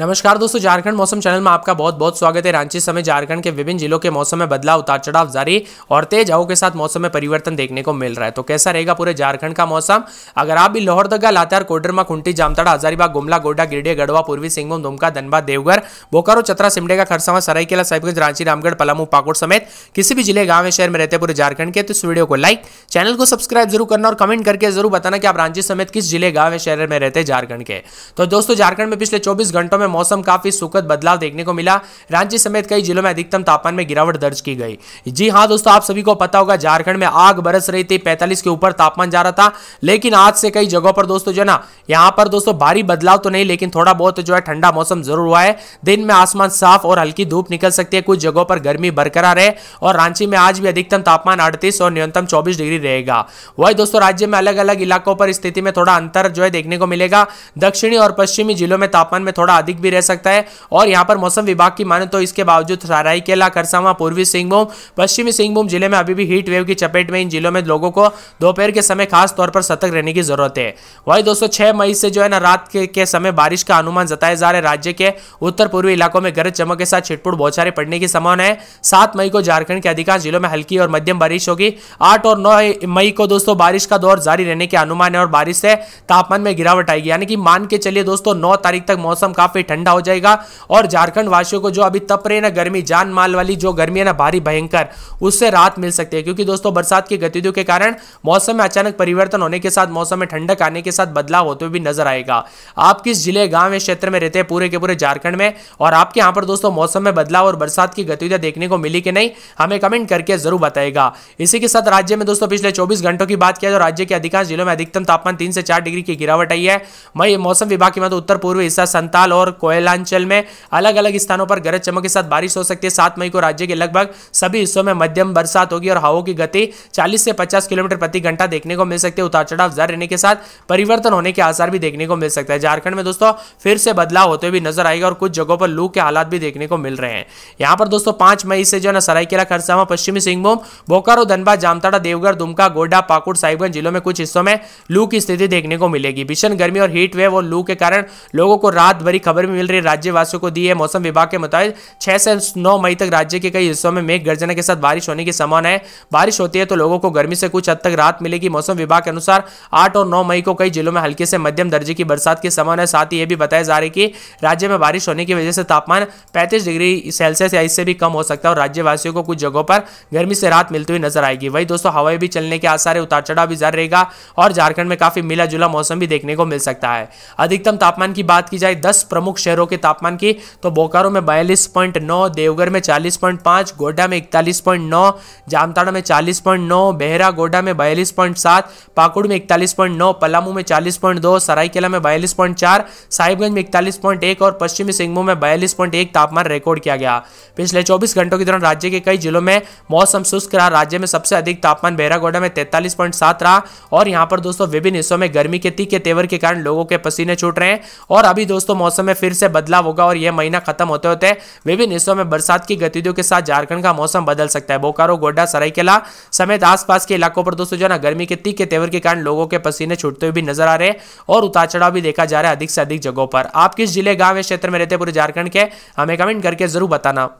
नमस्कार दोस्तों झारखंड मौसम चैनल में आपका बहुत बहुत स्वागत है रांची समय झारखंड के विभिन्न जिलों के मौसम में बदलाव उतार चढ़ाव जारी और तेज हवाओं के साथ मौसम में परिवर्तन देखने को मिल रहा है तो कैसा रहेगा पूरे झारखंड का मौसम अगर आप भी लोहरदगा लातार कोडरमा खुंटी जामताड़ा हजारीबाग गुमला गोडा गिरडिया गढ़वा पूर्वी सिंहभूम दुमका धनबाद देवघर बोकारो चतरा सिमडेगा खरसावा सरायकेला साहिबगंज रांची रामगढ़ पलामू पाकुड़ समेत किसी भी जिले गांव शहर में रहते पूरे झारखंड के तो इस वीडियो को लाइक चैनल को सब्सक्राइब जरूर करना और कमेंट करके जरूर बताना कि आप रांची समेत किस जिले गांव शहर में रहते झारखंड के तो दोस्तों झारखंड में पिछले चौबीस घंटों में में मौसम काफी सुखद बदलाव देखने को मिला रांची समेत कई जिलों में अधिकतम तापमान में गिरावट दर्ज की गई जी हाँ दोस्तों आप सभी को पता होगा झारखंड में आग बरस रही थी पैंतालीस के ऊपर तापमान जा रहा था लेकिन आज से कई जगहों पर दोस्तों जो ना यहाँ पर दोस्तों भारी बदलाव तो नहीं लेकिन थोड़ा बहुत जो है ठंडा मौसम जरूर हुआ है दिन में आसमान साफ और हल्की धूप निकल सकती है कुछ जगहों पर गर्मी बरकरार है और रांची में आज भी अधिकतम तापमान अड़तीस और न्यूनतम चौबीस डिग्री रहेगा वही दोस्तों राज्य में अलग अलग इलाकों पर स्थिति में थोड़ा अंतर जो है देखने को मिलेगा दक्षिणी और पश्चिमी जिलों में तापमान में थोड़ा अधिक प्रभावित भी रह सकता है और यहाँ पर मौसम विभाग की माने तो इसके बावजूद सरायकेला खरसावा पूर्वी सिंहभूम पश्चिमी सिंहभूम जिले में अभी भी हीट वेव की चपेट में इन जिलों में लोगों को दोपहर के समय खास तौर पर सतर्क रहने की जरूरत है वही दोस्तों छह मई से जो है ना रात के, समय बारिश का अनुमान जताए जा रहे राज्य के उत्तर पूर्वी इलाकों में गरज चमक के साथ छिटपुट बौछारे पड़ने की संभावना है सात मई को झारखंड के अधिकांश जिलों में हल्की और मध्यम बारिश होगी आठ और नौ मई को दोस्तों बारिश का दौर जारी रहने के अनुमान है और बारिश से तापमान में गिरावट आएगी यानी कि मान के चलिए दोस्तों नौ तारीख तक मौसम काफी ठंडा हो जाएगा और झारखंड वासियों को जो अभी तप रहे ना गर्मी जान माल वाली जो गर्मी है ना भारी भयंकर उससे राहत मिल सकती है क्योंकि दोस्तों बरसात की गतिविधियों के कारण मौसम में अचानक परिवर्तन होने के साथ मौसम में ठंडक आने के साथ बदलाव होते हुए भी नजर आएगा आप किस जिले गांव या क्षेत्र में रहते हैं पूरे के पूरे झारखंड में और आपके यहाँ पर दोस्तों मौसम में बदलाव और बरसात की गतिविधियां देखने को मिली कि नहीं हमें कमेंट करके जरूर बताएगा इसी के साथ राज्य में दोस्तों पिछले चौबीस घंटों की बात किया तो राज्य के अधिकांश जिलों में अधिकतम तापमान तीन से चार डिग्री की गिरावट आई है मई मौसम विभाग की मतलब उत्तर पूर्वी हिस्सा संताल और और कोयलांचल में अलग अलग स्थानों पर गरज चमक के साथ बारिश हो सकती है सात मई को राज्य के लगभग सभी हिस्सों में मध्यम बरसात होगी और हवाओं की गति चालीस से पचास किलोमीटर प्रति घंटा देखने को मिल सकती है उतार चढ़ाव जर रहने के साथ परिवर्तन होने के आसार भी देखने को मिल सकता है झारखंड में दोस्तों फिर से बदलाव होते हुए नजर आएगा और कुछ जगहों पर लू के हालात भी देखने को मिल रहे हैं यहां पर दोस्तों पांच मई से जो है ना सरायकेला खरसावा पश्चिमी सिंहभूम बोकारो धनबाद जामताड़ा देवघर दुमका गोड्डा पाकुड़ साहिबगंज जिलों में कुछ हिस्सों में लू की स्थिति देखने को मिलेगी भीषण गर्मी और हीट वेव और लू के कारण लोगों को रात भरी खबर खबर भी मिल रही है राज्यवासियों को दी है मौसम विभाग के मुताबिक छह से नौ मई तक राज्य के कई हिस्सों में मेघ गर्जना के साथ बारिश होने की संभावना है बारिश होती है तो लोगों को गर्मी से कुछ हद तक राहत मिलेगी मौसम विभाग के अनुसार आठ और नौ मई को कई जिलों में हल्के से मध्यम दर्जे की बरसात की संभावना है साथ ही यह भी बताया जा रहा है कि राज्य में बारिश होने की वजह से तापमान पैंतीस डिग्री सेल्सियस या इससे भी कम हो सकता है और राज्यवासियों को कुछ जगहों पर गर्मी से राहत मिलती हुई नजर आएगी वही दोस्तों हवाएं भी चलने के आसार है उतार चढ़ाव भी जारी रहेगा और झारखंड में काफी मिला जुला मौसम भी देखने को मिल सकता है अधिकतम तापमान की बात की जाए दस प्रमुख प्रमुख शहरों के तापमान की तो बोकारो में बयालीस देवघर में चालीस गोड्डा में इकतालीस जामताड़ा में चालीस बेहरा गोड्डा में बयालीस पाकुड़ में इकतालीस पलामू में चालीस सरायकेला में बयालीस साहिबगंज में इकतालीस और पश्चिमी सिंहभूम में बयालीस तापमान रिकॉर्ड किया गया पिछले चौबीस घंटों के दौरान राज्य के कई जिलों में मौसम शुष्क रहा राज्य में सबसे अधिक तापमान बेहरागोडा में तैतालीस पॉइंट सात रहा और यहाँ पर दोस्तों विभिन्न हिस्सों में गर्मी के तीखे तेवर के कारण लोगों के पसीने छूट रहे हैं और अभी दोस्तों मौसम में फिर से बदलाव होगा और यह महीना खत्म होते होते विभिन्न हिस्सों में बरसात की गतिविधियों के साथ झारखंड का मौसम बदल सकता है बोकारो गोड्डा सरायकेला समेत आसपास के इलाकों पर दोस्तों जो ना गर्मी के तीखे तेवर के कारण लोगों के पसीने छूटते हुए भी नजर आ रहे और उतार चढ़ाव भी देखा जा रहा है अधिक से अधिक जगहों पर आप किस जिले गांव या क्षेत्र में रहते पूरे झारखंड के हमें कमेंट करके जरूर बताना